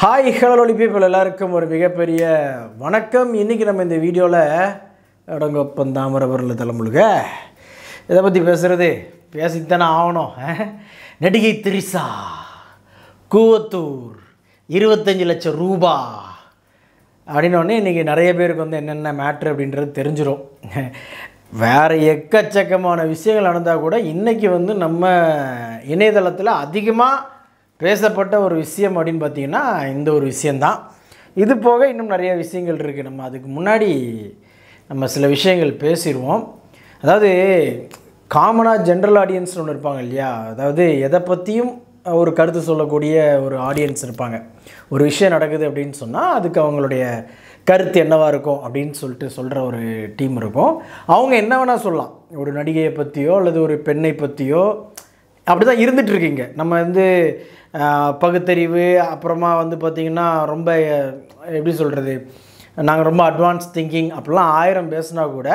hi hello people எல்லாருக்கும் ஒரு மிகப்பெரிய வணக்கம் இன்றைக்கி நம்ம இந்த வீடியோவில் அடங்கப்பன் தாமிரபரணில் தலைமுழுக இதை பற்றி பேசுகிறது பேசித்தானே ஆகணும் நடிகை திரிசா கூவத்தூர் இருபத்தஞ்சி லட்சம் ரூபா அப்படின்னோடனே இன்றைக்கி நிறைய பேருக்கு வந்து என்னென்ன மேட்ரு அப்படின்றது தெரிஞ்சிடும் வேறு எக்கச்சக்கமான விஷயங்கள் நடந்தால் கூட இன்றைக்கி வந்து நம்ம இணையதளத்தில் அதிகமாக பேசப்பட்ட ஒரு விஷயம் அப்படின்னு பார்த்திங்கன்னா இந்த ஒரு விஷயந்தான் இது போக இன்னும் நிறைய விஷயங்கள் இருக்குது நம்ம அதுக்கு முன்னாடி நம்ம சில விஷயங்கள் பேசிடுவோம் அதாவது காமனாக ஜென்ரல் ஆடியன்ஸ் ஒன்று இருப்பாங்க இல்லையா அதாவது எதை பற்றியும் ஒரு கருத்து சொல்லக்கூடிய ஒரு ஆடியன்ஸ் இருப்பாங்க ஒரு விஷயம் நடக்குது அப்படின்னு சொன்னால் அதுக்கு அவங்களுடைய கருத்து என்னவாக இருக்கும் அப்படின்னு சொல்லிட்டு சொல்கிற ஒரு டீம் இருக்கும் அவங்க என்ன வேணால் சொல்லலாம் ஒரு நடிகையை பற்றியோ அல்லது ஒரு பெண்ணை பற்றியோ அப்படி தான் இருந்துகிட்ருக்கீங்க நம்ம வந்து பகுத்தறிவு அப்புறமா வந்து பார்த்திங்கன்னா ரொம்ப எப்படி சொல்கிறது நாங்கள் ரொம்ப அட்வான்ஸ் திங்கிங் அப்படிலாம் ஆயிரம் பேசுனா கூட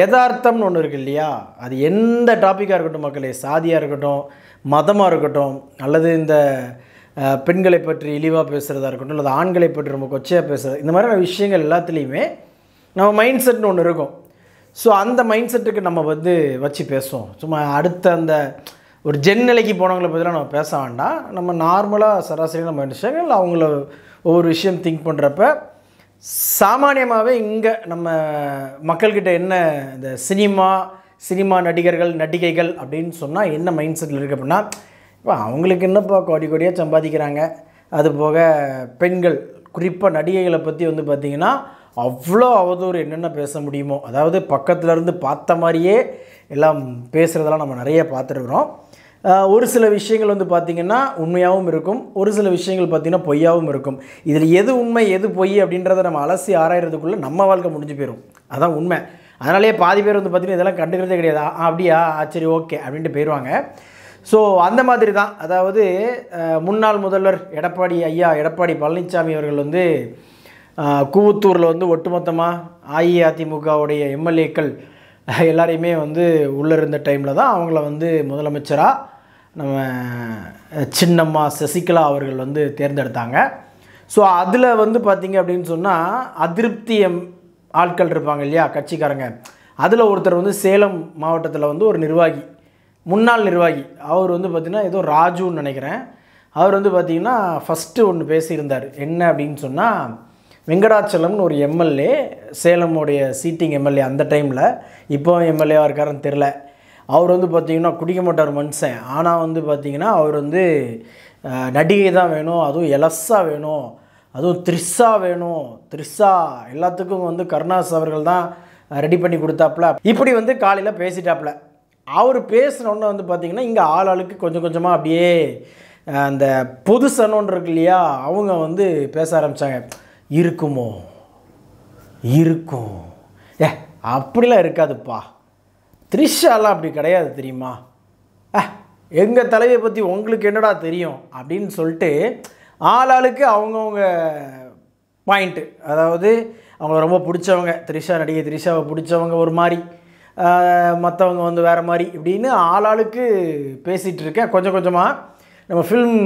யதார்த்தம்னு ஒன்று இருக்குது இல்லையா அது எந்த டாப்பிக்காக இருக்கட்டும் மக்களே சாதியாக இருக்கட்டும் மதமாக இருக்கட்டும் அல்லது இந்த பெண்களை பற்றி இழிவாக பேசுகிறதா இருக்கட்டும் அல்லது ஆண்களை பற்றி ரொம்ப கொச்சையாக பேசுகிறது இந்த மாதிரியான விஷயங்கள் எல்லாத்துலேயுமே நம்ம மைண்ட் செட்னு ஒன்று இருக்கும் ஸோ அந்த மைண்ட் செட்டுக்கு நம்ம வந்து வச்சு பேசுவோம் சும்மா அடுத்த அந்த ஒரு ஜென் நிலைக்கு போனவங்களை பற்றிலாம் நம்ம பேச வேண்டாம் நம்ம நார்மலாக சராசரியாக நம்ம இல்லை அவங்கள ஒவ்வொரு விஷயம் திங்க் பண்ணுறப்ப சாமானியமாகவே இங்கே நம்ம மக்கள்கிட்ட என்ன இந்த சினிமா சினிமா நடிகர்கள் நடிகைகள் அப்படின்னு சொன்னால் என்ன மைண்ட் செட்டில் இருக்குது அப்படின்னா இப்போ அவங்களுக்கு என்னப்பா கோடி கோடியாக சம்பாதிக்கிறாங்க அது போக பெண்கள் குறிப்பாக நடிகைகளை பற்றி வந்து பார்த்திங்கன்னா அவ்வளோ அவதூறு என்னென்ன பேச முடியுமோ அதாவது பக்கத்துலேருந்து பார்த்த மாதிரியே எல்லாம் பேசுகிறதெல்லாம் நம்ம நிறைய பார்த்துருக்குறோம் ஒரு சில விஷயங்கள் வந்து பார்த்திங்கன்னா உண்மையாகவும் இருக்கும் ஒரு சில விஷயங்கள் பார்த்திங்கன்னா பொய்யாகவும் இருக்கும் இதில் எது உண்மை எது பொய் அப்படின்றத நம்ம அலசி ஆராயிறதுக்குள்ளே நம்ம வாழ்க்கை முடிஞ்சு போயிடும் அதான் உண்மை அதனாலேயே பாதி பேர் வந்து பார்த்திங்கன்னா இதெல்லாம் கண்டுக்கிறதே கிடையாது அப்படியா சரி ஓகே அப்படின்ட்டு போயிடுவாங்க ஸோ அந்த மாதிரி தான் அதாவது முன்னாள் முதல்வர் எடப்பாடி ஐயா எடப்பாடி பழனிசாமி அவர்கள் வந்து கூவத்தூரில் வந்து ஒட்டுமொத்தமாக அஇஅதிமுகவுடைய எம்எல்ஏக்கள் எல்லாரையுமே வந்து உள்ளே இருந்த டைமில் தான் அவங்கள வந்து முதலமைச்சராக நம்ம சின்னம்மா சசிகலா அவர்கள் வந்து தேர்ந்தெடுத்தாங்க ஸோ அதில் வந்து பார்த்திங்க அப்படின்னு சொன்னால் அதிருப்தி எம் ஆட்கள் இருப்பாங்க இல்லையா கட்சிக்காரங்க அதில் ஒருத்தர் வந்து சேலம் மாவட்டத்தில் வந்து ஒரு நிர்வாகி முன்னாள் நிர்வாகி அவர் வந்து பார்த்திங்கன்னா ஏதோ ராஜுன்னு நினைக்கிறேன் அவர் வந்து பார்த்திங்கன்னா ஃபஸ்ட்டு ஒன்று பேசியிருந்தார் என்ன அப்படின்னு சொன்னால் வெங்கடாச்சலம்னு ஒரு எம்எல்ஏ சேலமுடைய சீட்டிங் எம்எல்ஏ அந்த டைமில் இப்போ எம்எல்ஏவாக இருக்காருன்னு தெரில அவர் வந்து பார்த்திங்கன்னா குடிக்க மாட்டார் மனுஷன் ஆனால் வந்து பார்த்திங்கன்னா அவர் வந்து நடிகை தான் வேணும் அதுவும் எலஸாக வேணும் அதுவும் த்ரிஷா வேணும் த்ரிஷா எல்லாத்துக்கும் வந்து கருணாஸ் அவர்கள் தான் ரெடி பண்ணி கொடுத்தாப்புல இப்படி வந்து காலையில் பேசிட்டாப்புல அவர் பேசினோன்னு வந்து பார்த்திங்கன்னா இங்கே ஆள் ஆளுக்கு கொஞ்சம் கொஞ்சமாக அப்படியே அந்த பொது சனோன் இருக்கு இல்லையா அவங்க வந்து பேச ஆரம்பித்தாங்க இருக்குமோ இருக்கும் ஏ அப்படிலாம் இருக்காதுப்பா த்ரிஷாலாம் அப்படி கிடையாது தெரியுமா எங்கள் தலைவியை பற்றி உங்களுக்கு என்னடா தெரியும் அப்படின்னு சொல்லிட்டு ஆளாளுக்கு அவங்கவுங்க பாயிண்ட்டு அதாவது அவங்க ரொம்ப பிடிச்சவங்க த்ரிஷா நடிகை த்ரிஷாவை பிடிச்சவங்க ஒரு மாதிரி மற்றவங்க வந்து வேறு மாதிரி இப்படின்னு ஆளாளுக்கு பேசிகிட்டு இருக்கேன் கொஞ்சம் கொஞ்சமாக நம்ம ஃபில்ம்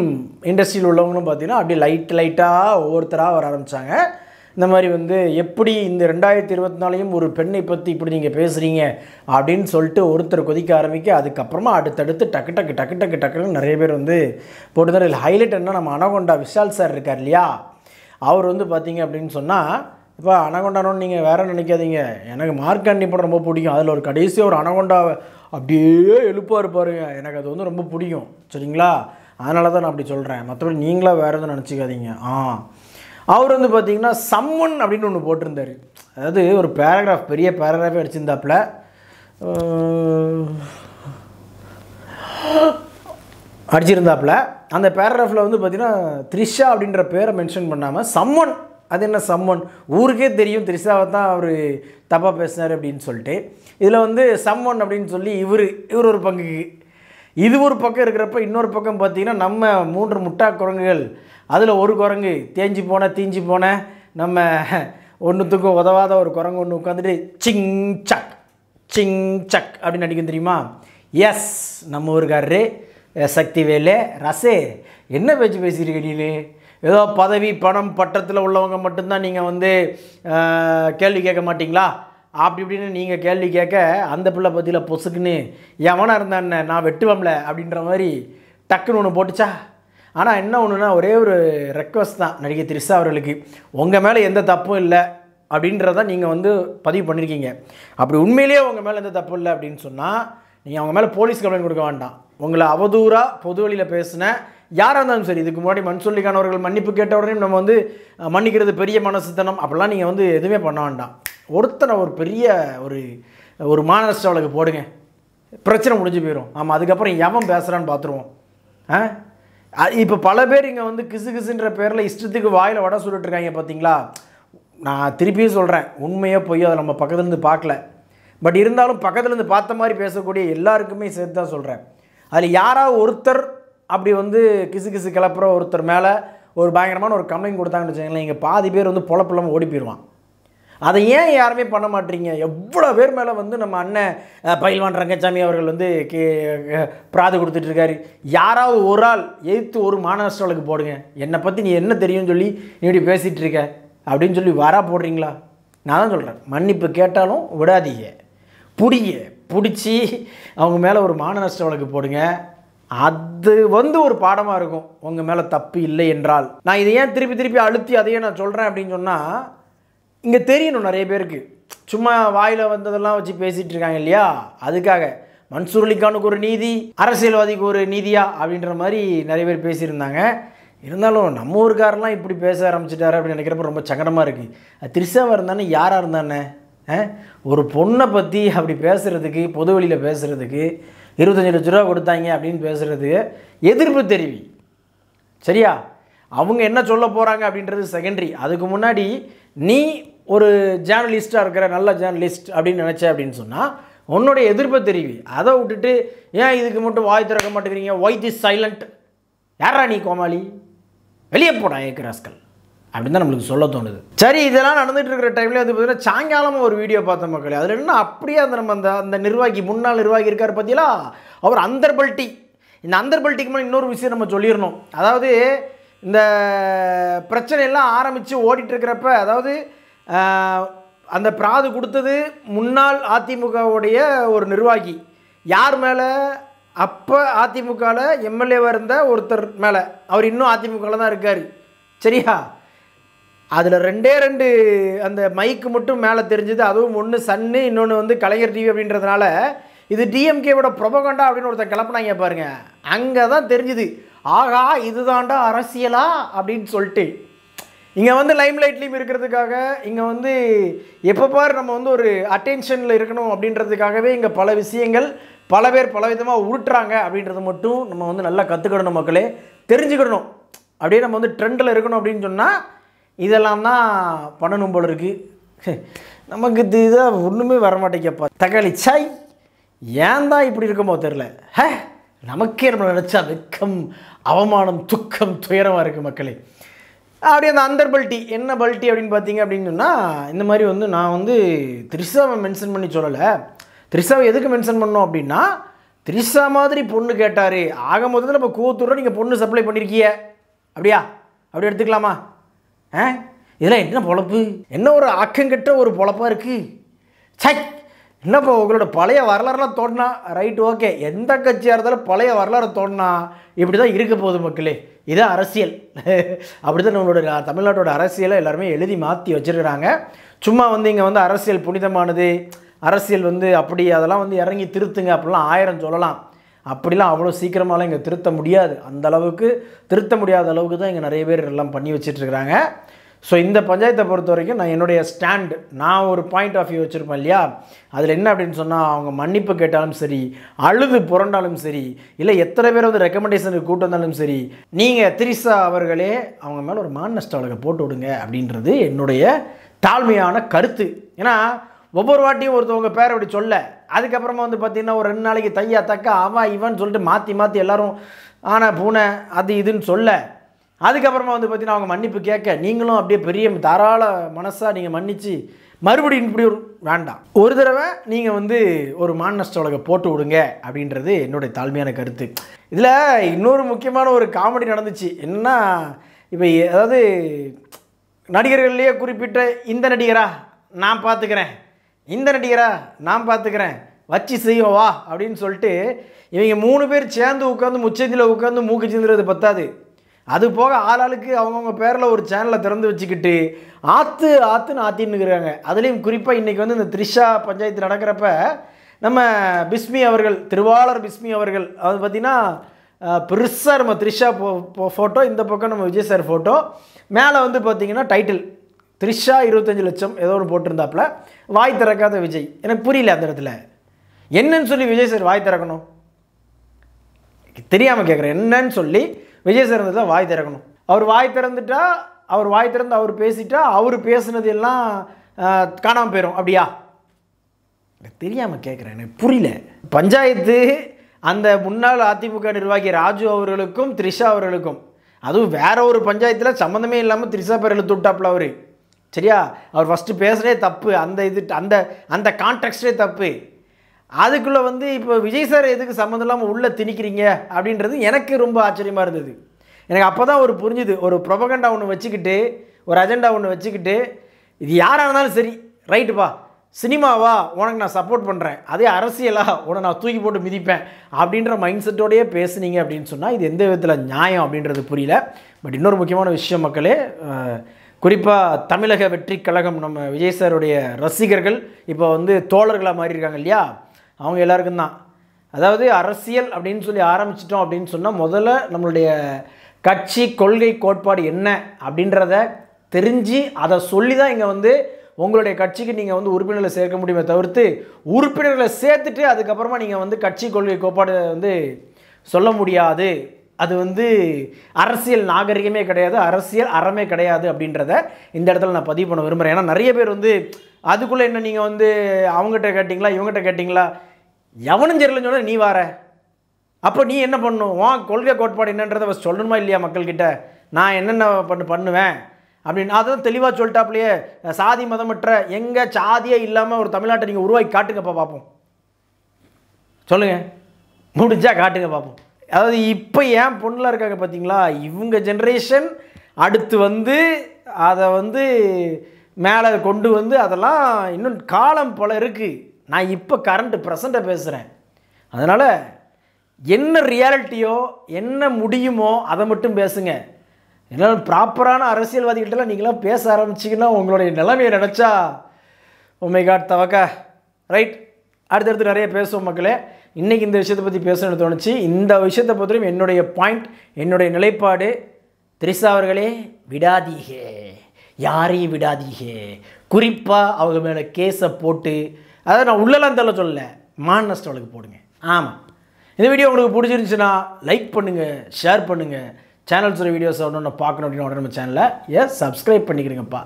இண்டஸ்ட்ரியில் உள்ளவங்களும் பார்த்திங்கன்னா அப்படியே லைட் லைட்டாக ஒவ்வொருத்தராக வர ஆரம்பித்தாங்க இந்த மாதிரி வந்து எப்படி இந்த ரெண்டாயிரத்தி இருபத்தி நாலையும் ஒரு பெண்ணை பற்றி இப்படி நீங்கள் பேசுகிறீங்க அப்படின்னு சொல்லிட்டு ஒருத்தர் கொதிக்க ஆரம்பிக்க அதுக்கப்புறமா அடுத்தடுத்து டக்கு டக்கு டக்கு டக்கு டக்குன்னு நிறைய பேர் வந்து போட்டுதான் இதில் ஹைலைட் என்ன நம்ம அனகொண்டா விஷால் சார் இருக்கார் இல்லையா அவர் வந்து பார்த்தீங்க அப்படின்னு சொன்னால் இப்போ அனகொண்டானோன்னு நீங்கள் வேற நினைக்காதீங்க எனக்கு மார்க்காண்டி படம் ரொம்ப பிடிக்கும் அதில் ஒரு கடைசியாக ஒரு அனகொண்டாவை அப்படியே எழுப்பாக இருப்பாருங்க எனக்கு அது வந்து ரொம்ப பிடிக்கும் சரிங்களா அதனால தான் நான் அப்படி சொல்கிறேன் மற்றபடி நீங்களாக வேறு எதுவும் நினச்சிக்காதீங்க ஆ அவர் வந்து பார்த்தீங்கன்னா சம்மன் அப்படின்னு ஒன்று போட்டிருந்தார் அதாவது ஒரு பேராகிராஃப் பெரிய பேராகிராஃபே அடிச்சிருந்தாப்புல அடிச்சிருந்தாப்புல அந்த பேராகிராஃபில் வந்து பார்த்தீங்கன்னா த்ரிஷா அப்படின்ற பேரை மென்ஷன் பண்ணாமல் சம்மன் அது என்ன சம்மன் ஊருக்கே தெரியும் த்ரிஷாவை தான் அவர் தப்பாக பேசினார் அப்படின்னு சொல்லிட்டு இதில் வந்து சம்மன் அப்படின்னு சொல்லி இவர் இவர் ஒரு பங்குக்கு இது ஒரு பக்கம் இருக்கிறப்ப இன்னொரு பக்கம் பார்த்தீங்கன்னா நம்ம மூன்று முட்டா குரங்குகள் அதில் ஒரு குரங்கு தேஞ்சி போன தீஞ்சி போன நம்ம ஒன்றுத்துக்கும் உதவாத ஒரு குரங்கு ஒன்று உட்காந்துட்டு சிங் சக் சிங் சக் அப்படின்னு நடிக்கும் தெரியுமா எஸ் நம்ம ஊருக்காரரு வேலே ரசே என்ன பேச்சு பேசியிருக்கீங்களே ஏதோ பதவி பணம் பட்டத்தில் உள்ளவங்க மட்டும்தான் நீங்கள் வந்து கேள்வி கேட்க மாட்டிங்களா அப்படி இப்படின்னு நீங்கள் கேள்வி கேட்க அந்த பிள்ளை பற்றியில் பொசுக்குன்னு எவனாக இருந்தான்னு நான் வெட்டுவோம்ல அப்படின்ற மாதிரி டக்குன்னு ஒன்று போட்டுச்சா ஆனால் என்ன ஒன்றுனா ஒரே ஒரு ரெக்வஸ்ட் தான் நடிகை திரிசா அவர்களுக்கு உங்கள் மேலே எந்த தப்பும் இல்லை அப்படின்றத நீங்கள் வந்து பதிவு பண்ணியிருக்கீங்க அப்படி உண்மையிலேயே உங்கள் மேலே எந்த தப்பு இல்லை அப்படின்னு சொன்னால் நீங்கள் அவங்க மேலே போலீஸ் கம்ப்ளைண்ட் கொடுக்க வேண்டாம் உங்களை அவதூறாக பொது வழியில் பேசின யாராக இருந்தாலும் சரி இதுக்கு முன்னாடி மன்சொல்லிக்கான் மன்னிப்பு கேட்ட உடனே நம்ம வந்து மன்னிக்கிறது பெரிய மனசுத்தனம் அப்படிலாம் நீங்கள் வந்து எதுவுமே பண்ண வேண்டாம் ஒருத்தனை ஒரு பெரிய ஒரு ஒரு மாநரஸ்டாவளுக்கு போடுங்க பிரச்சனை முடிஞ்சு போயிடும் ஆமாம் அதுக்கப்புறம் எவன் பேசுகிறான்னு பார்த்துருவோம் ஆ இப்போ பல பேர் இங்கே வந்து கிசு கிசுன்ற பேரில் இஷ்டத்துக்கு வாயில் வடை சுட்டுட்ருக்காங்க பார்த்தீங்களா நான் திருப்பியும் சொல்கிறேன் உண்மையோ பொய்யோ அதை நம்ம பக்கத்துலேருந்து பார்க்கல பட் இருந்தாலும் பக்கத்துலேருந்து பார்த்த மாதிரி பேசக்கூடிய எல்லாருக்குமே சேர்த்து தான் சொல்கிறேன் அதில் யாராவது ஒருத்தர் அப்படி வந்து கிசு கிசு கிளப்புற ஒருத்தர் மேலே ஒரு பயங்கரமான ஒரு கம்ப்ளைண்ட் கொடுத்தாங்கன்னு வச்சுக்கோங்களேன் இங்கே பாதி பேர் வந்து பொழப்பில்லாமல் ஓடி போயிடுவான் அதை ஏன் யாருமே பண்ண மாட்டீங்க எவ்வளோ பேர் மேலே வந்து நம்ம அண்ணன் பயில்வான் ரங்கச்சாமி அவர்கள் வந்து கே பிராது கொடுத்துட்ருக்காரு யாராவது ஒரு ஆள் எதிர்த்து ஒரு மாநகராஷ்டிராவுக்கு போடுங்க என்னை பற்றி நீ என்ன தெரியும்னு சொல்லி நீ இப்படி பேசிகிட்டு இருக்க அப்படின்னு சொல்லி வரா போடுறீங்களா நான் தான் சொல்கிறேன் மன்னிப்பு கேட்டாலும் விடாதீங்க பிடிங்க பிடிச்சி அவங்க மேலே ஒரு மானநஷ்ட வழக்கு போடுங்க அது வந்து ஒரு பாடமாக இருக்கும் உங்கள் மேலே தப்பு இல்லை என்றால் நான் இதை ஏன் திருப்பி திருப்பி அழுத்தி அதையே நான் சொல்கிறேன் அப்படின்னு சொன்னால் இங்கே தெரியணும் நிறைய பேருக்கு சும்மா வாயில் வந்ததெல்லாம் வச்சு பேசிகிட்டு இருக்காங்க இல்லையா அதுக்காக மன்சூர் அலிகானுக்கு ஒரு நீதி அரசியல்வாதிக்கு ஒரு நீதியா அப்படின்ற மாதிரி நிறைய பேர் பேசியிருந்தாங்க இருந்தாலும் நம்ம ஊருக்காரெல்லாம் இப்படி பேச ஆரம்பிச்சிட்டாரு அப்படின்னு நினைக்கிறப்ப ரொம்ப சங்கடமாக இருக்குது அது திரிசாவாக இருந்தானே யாராக இருந்தானே ஒரு பொண்ணை பற்றி அப்படி பேசுகிறதுக்கு பொது வெளியில் பேசுகிறதுக்கு இருபத்தஞ்சி லட்ச ரூபா கொடுத்தாங்க அப்படின்னு பேசுகிறதுக்கு எதிர்ப்பு தெரிவி சரியா அவங்க என்ன சொல்ல போகிறாங்க அப்படின்றது செகண்டரி அதுக்கு முன்னாடி நீ ஒரு ஜேர்னலிஸ்ட்டாக இருக்கிற நல்ல ஜேர்னலிஸ்ட் அப்படின்னு நினச்ச அப்படின்னு சொன்னால் உன்னோடைய எதிர்ப்பை தெரிவி அதை விட்டுட்டு ஏன் இதுக்கு மட்டும் வாய் திறக்க மாட்டேங்கிறீங்க வாய் திஸ் சைலண்ட் யாரா நீ கோமாளி வெளியே போடா ஏக்கராஸ்கள் அப்படின்னு தான் நம்மளுக்கு சொல்ல தோணுது சரி இதெல்லாம் நடந்துகிட்டு இருக்கிற டைம்ல வந்து பார்த்தீங்கன்னா சாயங்காலமாக ஒரு வீடியோ பார்த்த மக்களே அதில் என்ன அப்படியே அந்த நம்ம அந்த அந்த நிர்வாகி முன்னாள் நிர்வாகி இருக்கார் பார்த்தீங்களா அவர் அந்தர்பல்ட்டி இந்த அந்தர்பல்ட்டிக்கு மேலே இன்னொரு விஷயம் நம்ம சொல்லிடணும் அதாவது இந்த பிரச்சனையெல்லாம் ஆரம்பித்து ஓடிட்டுருக்கிறப்ப அதாவது அந்த பிராது கொடுத்தது முன்னாள் அதிமுகவுடைய ஒரு நிர்வாகி யார் மேலே அப்போ அதிமுகவில் எம்எல்ஏவாக இருந்த ஒருத்தர் மேலே அவர் இன்னும் அதிமுகவில் தான் இருக்கார் சரியா அதில் ரெண்டே ரெண்டு அந்த மைக்கு மட்டும் மேலே தெரிஞ்சது அதுவும் ஒன்று சன்னு இன்னொன்று வந்து கலைஞர் டிவி அப்படின்றதுனால இது டிஎம்கேவோட ப்ரொபகண்டா அப்படின்னு ஒருத்தர் கிளப்புனாங்க பாருங்கள் அங்கே தான் தெரிஞ்சுது ஆகா இதுதாண்டா அரசியலா அப்படின்னு சொல்லிட்டு இங்கே வந்து லைம் லைட்லேயும் இருக்கிறதுக்காக இங்கே வந்து எப்போ நம்ம வந்து ஒரு அட்டென்ஷனில் இருக்கணும் அப்படின்றதுக்காகவே இங்கே பல விஷயங்கள் பல பேர் பல விதமாக உருட்டுறாங்க அப்படின்றது மட்டும் நம்ம வந்து நல்லா கற்றுக்கிடணும் மக்களே தெரிஞ்சுக்கிடணும் அப்படியே நம்ம வந்து ட்ரெண்டில் இருக்கணும் அப்படின்னு சொன்னால் இதெல்லாம் தான் பண்ணணும் போல இருக்குது நமக்கு இது இதாக ஒன்றுமே வர மாட்டேங்கப்பா தக்காளி சாய் ஏன் தான் இப்படி இருக்குமோ தெரில ஹே நமக்கே நம்ம நினச்சா வெக்கம் அவமானம் துக்கம் துயரமாக இருக்குது மக்களே அப்படி அந்த அந்தர் பல்ட்டி என்ன பல்ட்டி அப்படின்னு பார்த்தீங்க அப்படின்னு சொன்னால் இந்த மாதிரி வந்து நான் வந்து த்ரிஷாவை மென்ஷன் பண்ணி சொல்லலை த்ரிஷாவை எதுக்கு மென்ஷன் பண்ணோம் அப்படின்னா த்ரிஷா மாதிரி பொண்ணு கேட்டார் ஆக மொத்தத்தில் இப்போ கூத்தூரில் நீங்கள் பொண்ணு சப்ளை பண்ணியிருக்கிய அப்படியா அப்படி எடுத்துக்கலாமா ஆ இதெல்லாம் என்ன பொழப்பு என்ன ஒரு ஆக்கங்கெட்ட ஒரு பொழப்பாக இருக்குது சை என்னப்பா உங்களோட பழைய வரலாறுலாம் தோணுனா ரைட் ஓகே எந்த கட்சியாக இருந்தாலும் பழைய வரலாறு தோணுனா இப்படி தான் இருக்க போகுது மக்களே இது அரசியல் அப்படி தான் நம்மளோட தமிழ்நாட்டோட அரசியலை எல்லாருமே எழுதி மாற்றி வச்சுருக்கிறாங்க சும்மா வந்து இங்கே வந்து அரசியல் புனிதமானது அரசியல் வந்து அப்படி அதெல்லாம் வந்து இறங்கி திருத்துங்க அப்படிலாம் ஆயிரம் சொல்லலாம் அப்படிலாம் அவ்வளோ சீக்கிரமாலாம் இங்கே திருத்த முடியாது அந்த அளவுக்கு திருத்த முடியாத அளவுக்கு தான் இங்கே நிறைய பேர் எல்லாம் பண்ணி வச்சிட்ருக்கிறாங்க ஸோ இந்த பஞ்சாயத்தை பொறுத்த வரைக்கும் நான் என்னுடைய ஸ்டாண்டு நான் ஒரு பாயிண்ட் ஆஃப் வியூ வச்சுருப்பேன் இல்லையா அதில் என்ன அப்படின்னு சொன்னால் அவங்க மன்னிப்பு கேட்டாலும் சரி அழுது புரண்டாலும் சரி இல்லை எத்தனை பேர் வந்து ரெக்கமெண்டேஷனுக்கு கூட்டு வந்தாலும் சரி நீங்கள் திரிசா அவர்களே அவங்க மேலே ஒரு மான் நஷ்ட வழக்கை போட்டு விடுங்க அப்படின்றது என்னுடைய தாழ்மையான கருத்து ஏன்னா ஒவ்வொரு வாட்டியும் ஒருத்தவங்க பேர் அப்படி சொல்ல அதுக்கப்புறமா வந்து பார்த்திங்கன்னா ஒரு ரெண்டு நாளைக்கு தையா தக்கா அவன் இவன் சொல்லிட்டு மாற்றி மாற்றி எல்லோரும் ஆனால் பூனை அது இதுன்னு சொல்ல அதுக்கப்புறமா வந்து பார்த்தீங்கன்னா அவங்க மன்னிப்பு கேட்க நீங்களும் அப்படியே பெரிய தாராள மனசாக நீங்கள் மன்னித்து மறுபடியும் இப்படி ஒரு வேண்டாம் ஒரு தடவை நீங்கள் வந்து ஒரு மானஸ்டோலகை போட்டு விடுங்க அப்படின்றது என்னுடைய தாழ்மையான கருத்து இதில் இன்னொரு முக்கியமான ஒரு காமெடி நடந்துச்சு என்னன்னா இப்போ அதாவது நடிகர்கள்லேயே குறிப்பிட்ட இந்த நடிகரா நான் பார்த்துக்கிறேன் இந்த நடிகரா நான் பார்த்துக்கிறேன் வச்சு செய்வோம் வா அப்படின்னு சொல்லிட்டு இவங்க மூணு பேர் சேர்ந்து உட்காந்து முச்சந்தியில் உட்காந்து மூக்கு சிந்துறது பத்தாது அது போக ஆளாளுக்கு அவங்கவுங்க பேரில் ஒரு சேனலை திறந்து வச்சுக்கிட்டு ஆற்று ஆற்றுன்னு ஆற்றின்னு இருக்கிறாங்க அதுலேயும் குறிப்பாக இன்றைக்கி வந்து இந்த த்ரிஷா பஞ்சாயத்து நடக்கிறப்ப நம்ம பிஸ்மி அவர்கள் திருவாளர் பிஸ்மி அவர்கள் அது பார்த்திங்கன்னா பெருசாக நம்ம த்ரிஷா ஃபோட்டோ இந்த பக்கம் நம்ம விஜய் சார் ஃபோட்டோ மேலே வந்து பார்த்திங்கன்னா டைட்டில் த்ரிஷா இருபத்தஞ்சி லட்சம் ஏதோ ஒன்று போட்டிருந்தாப்புல வாய் திறக்காத விஜய் எனக்கு புரியல அந்த இடத்துல என்னன்னு சொல்லி விஜய் சார் வாய் திறக்கணும் தெரியாமல் கேட்குறேன் என்னன்னு சொல்லி விஜய் சார் வந்து வாய் திறக்கணும் அவர் வாய் திறந்துட்டா அவர் வாய் திறந்து அவர் பேசிட்டா அவர் பேசுனது எல்லாம் காணாமல் போயிடும் அப்படியா தெரியாமல் கேட்குறேன் எனக்கு புரியல பஞ்சாயத்து அந்த முன்னாள் அதிமுக நிர்வாகி ராஜு அவர்களுக்கும் த்ரிஷா அவர்களுக்கும் அதுவும் வேற ஒரு பஞ்சாயத்தில் சம்மந்தமே இல்லாமல் த்ரிஷா பேர் எழுத்துட்டாப்புல அவர் சரியா அவர் ஃபஸ்ட்டு பேசுனே தப்பு அந்த இது அந்த அந்த கான்டாக்டே தப்பு அதுக்குள்ளே வந்து இப்போ விஜய் சார் எதுக்கு சம்மந்தம் இல்லாமல் உள்ளே திணிக்கிறீங்க அப்படின்றது எனக்கு ரொம்ப ஆச்சரியமாக இருந்தது எனக்கு அப்போ தான் ஒரு புரிஞ்சுது ஒரு ப்ரொபகண்டா ஒன்று வச்சுக்கிட்டு ஒரு அஜெண்டா ஒன்று வச்சுக்கிட்டு இது யாராக இருந்தாலும் சரி ரைட்டுப்பா சினிமாவா உனக்கு நான் சப்போர்ட் பண்ணுறேன் அதே அரசியலாக உன நான் தூக்கி போட்டு மிதிப்பேன் அப்படின்ற மைண்ட் செட்டோடையே பேசுனீங்க அப்படின்னு சொன்னால் இது எந்த விதத்தில் நியாயம் அப்படின்றது புரியல பட் இன்னொரு முக்கியமான விஷயம் மக்களே குறிப்பாக தமிழக வெற்றி கழகம் நம்ம விஜய் சாருடைய ரசிகர்கள் இப்போ வந்து தோழர்களாக மாறி இருக்காங்க இல்லையா அவங்க எல்லாருக்கும் தான் அதாவது அரசியல் அப்படின்னு சொல்லி ஆரம்பிச்சிட்டோம் அப்படின்னு சொன்னால் முதல்ல நம்மளுடைய கட்சி கொள்கை கோட்பாடு என்ன அப்படின்றத தெரிஞ்சு அதை சொல்லி தான் இங்கே வந்து உங்களுடைய கட்சிக்கு நீங்கள் வந்து உறுப்பினர்களை சேர்க்க முடியுமே தவிர்த்து உறுப்பினர்களை சேர்த்துட்டு அதுக்கப்புறமா நீங்கள் வந்து கட்சி கொள்கை கோட்பாடு வந்து சொல்ல முடியாது அது வந்து அரசியல் நாகரிகமே கிடையாது அரசியல் அறமே கிடையாது அப்படின்றத இந்த இடத்துல நான் பதிவு பண்ண விரும்புகிறேன் ஏன்னா நிறைய பேர் வந்து அதுக்குள்ளே என்ன நீங்கள் வந்து அவங்ககிட்ட கேட்டிங்களா இவங்ககிட்ட கேட்டிங்களா எவனும் சரியில்லைன்னு சொன்னால் நீ வார அப்போ நீ என்ன பண்ணும் உன் கொள்கை கோட்பாடு என்னன்றதை சொல்லணுமா இல்லையா மக்கள்கிட்ட நான் என்னென்ன பண்ணு பண்ணுவேன் அப்படின்னு அதுவும் தெளிவாக சொல்லிட்டாப்லையே சாதி மதமற்ற எங்கே சாதியே இல்லாமல் ஒரு தமிழ்நாட்டை நீங்கள் உருவாக்கி காட்டுங்கப்பா பார்ப்போம் சொல்லுங்கள் முடிஞ்சால் காட்டுங்க பார்ப்போம் அதாவது இப்போ ஏன் பொண்ணில் இருக்காங்க பார்த்தீங்களா இவங்க ஜென்ரேஷன் அடுத்து வந்து அதை வந்து மேலே கொண்டு வந்து அதெல்லாம் இன்னும் காலம் போல் இருக்குது நான் இப்போ கரண்ட்டு ப்ரெசண்ட்டை பேசுகிறேன் அதனால் என்ன ரியாலிட்டியோ என்ன முடியுமோ அதை மட்டும் பேசுங்க என்னால் ப்ராப்பரான அரசியல்வாதிகிட்டலாம் நீங்களாம் பேச ஆரம்பிச்சிங்கன்னா உங்களுடைய நிலைமையை நினச்சா உமை oh காட் தவக்கா ரைட் அடுத்தடுத்து நிறைய பேசுவோம் மக்களே இன்றைக்கி இந்த விஷயத்தை பற்றி பேசணும்னு தோணுச்சு இந்த விஷயத்தை பொறுத்தவரையும் என்னுடைய பாயிண்ட் என்னுடைய நிலைப்பாடு திரிசா அவர்களே விடாதீகே யாரையும் விடாதீகே குறிப்பாக அவங்க மேலே கேஸை போட்டு அதை நான் உள்ளலாம் தள்ள சொல்லலை மானஸ்ட் அவளுக்கு போடுங்க ஆமாம் இந்த வீடியோ உங்களுக்கு பிடிச்சிருந்துச்சுன்னா லைக் பண்ணுங்கள் ஷேர் பண்ணுங்கள் சேனல் சொல்கிற வீடியோஸ் ஒன்று ஒன்று பார்க்கணும் அப்படின்னு உடனே நம்ம சேனலை ஏ சப்ஸ்கிரைப் பண்ணிக்கிறீங்கப்பா